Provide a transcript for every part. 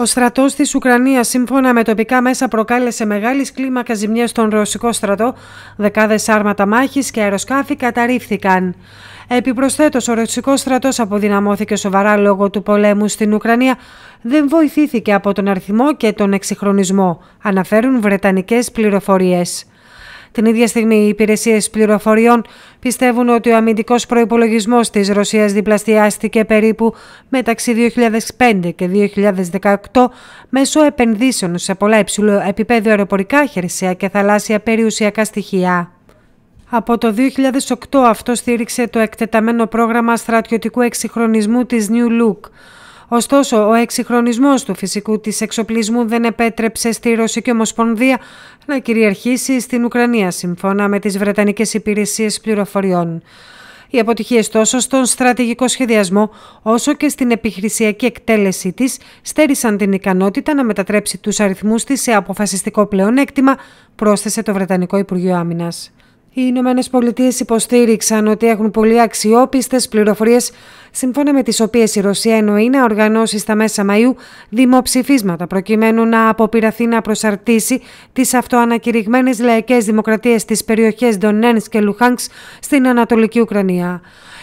Ο στρατός της Ουκρανίας, σύμφωνα με τοπικά μέσα, προκάλεσε μεγάλης κλίμακας ζημιά στον ρωσικό στρατό. Δεκάδες άρματα μάχης και αεροσκάφη καταρρίφθηκαν. Επιπροσθέτως, ο ρωσικός στρατός αποδυναμώθηκε σοβαρά λόγω του πολέμου στην Ουκρανία. Δεν βοηθήθηκε από τον αριθμό και τον εξυγχρονισμό, αναφέρουν βρετανικές πληροφορίες. Την ίδια στιγμή, οι υπηρεσίες πληροφοριών πιστεύουν ότι ο αμυντικός προπολογισμό της Ρωσίας διπλασιάστηκε περίπου μεταξύ 2005 και 2018 μέσω επενδύσεων σε πολλά υψηλό επίπεδο αεροπορικά, χερσαία και θαλάσσια περιουσιακά στοιχεία. Από το 2008 αυτό στήριξε το εκτεταμένο πρόγραμμα στρατιωτικού εξυγχρονισμού της New Look, Ωστόσο, ο εξυγχρονισμός του φυσικού της εξοπλισμού δεν επέτρεψε στη Ρωσική Ομοσπονδία να κυριαρχήσει στην Ουκρανία, σύμφωνα με τις Βρετανικές Υπηρεσίες Πληροφοριών. Οι αποτυχίες τόσο στον στρατηγικό σχεδιασμό όσο και στην επιχειρησιακή εκτέλεσή της στέρισαν την ικανότητα να μετατρέψει τους αριθμούς της σε αποφασιστικό πλεονέκτημα, πρόσθεσε το Βρετανικό Υπουργείο Άμυνας. Οι Ηνωμένες Πολιτείες υποστήριξαν ότι έχουν πολύ αξιόπιστες πληροφορίες, σύμφωνα με τις οποίες η Ρωσία εννοεί να οργανώσει στα μέσα Μαΐου δημοψηφίσματα προκειμένου να αποπειραθεί να προσαρτήσει τις αυτοανακηρυγμένες λαϊκές δημοκρατίες στις περιοχές Ντονένς και Λουχάνξ στην Ανατολική Ουκρανία.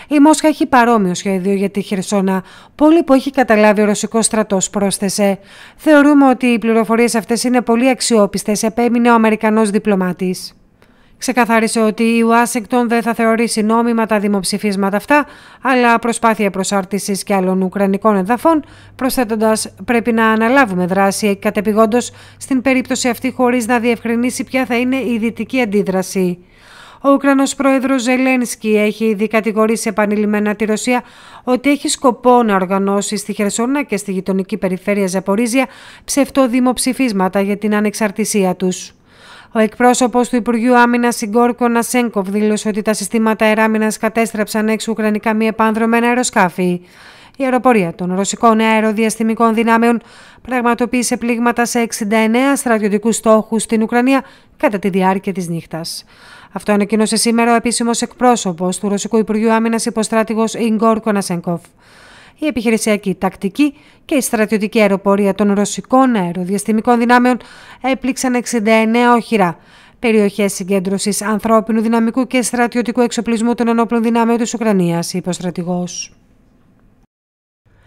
Η Μόσχα έχει παρόμοιο σχέδιο για τη Χερσόνα, πόλη που έχει καταλάβει ο Ρωσικός στρατός, πρόσθεσε. Θεωρούμε ότι οι πληροφορίες αυτές είναι πολύ αξιόπιστες, επέμεινε ο Αμερικανός διπλωμάτης. Ξεκαθάρισε ότι η Ουάσιγκτον δεν θα θεωρήσει νόμιμα τα δημοψηφίσματα αυτά, αλλά προσπάθεια προσάρτησης και άλλων Ουκρανικών εδαφών, προσθέτοντας πρέπει να αναλάβουμε δράση κατεπηγόντως στην περίπτωση αυτή χωρίς να διευκρινίσει ποια θα είναι η δυτική αντίδραση. Ο Ουκρανός πρόεδρος Ζελένσκι έχει ήδη κατηγορήσει επανειλημμένα τη Ρωσία ότι έχει σκοπό να οργανώσει στη Χερσόνα και στη γειτονική περιφέρεια Ζαπορίζια ψευτοδημοψηφίσματα για την ανεξαρτησία τους. Ο εκπρόσωπος του Υπουργείου Άμυνας Σιγκόρκο Νασέγκοφ δήλωσε ότι τα συστήματα αεράμυνα κατέστρεψαν έξω ουκρανικά μη επάνδρομένα αεροσκάφη. Η αεροπορία των ρωσικών αεροδιαστημικών δυνάμεων πραγματοποίησε πλήγματα σε 69 στρατιωτικούς στόχους στην Ουκρανία κατά τη διάρκεια της νύχτας. Αυτό ανακοίνωσε σήμερα ο επίσημος εκπρόσωπος του Ρωσικού Υπουργείου Άμυνας, υποστράτηγος Ιγκόρ Κονασέγκοφ η επιχειρησιακή τακτική και η στρατιωτική αεροπορία των ρωσικών αεροδιαστημικών δυνάμεων έπληξαν 69 όχηρα. Περιοχές συγκέντρωσης ανθρώπινου δυναμικού και στρατιωτικού εξοπλισμού των ενόπλων δυνάμεων της Ουκρανίας, είπε ο στρατηγός.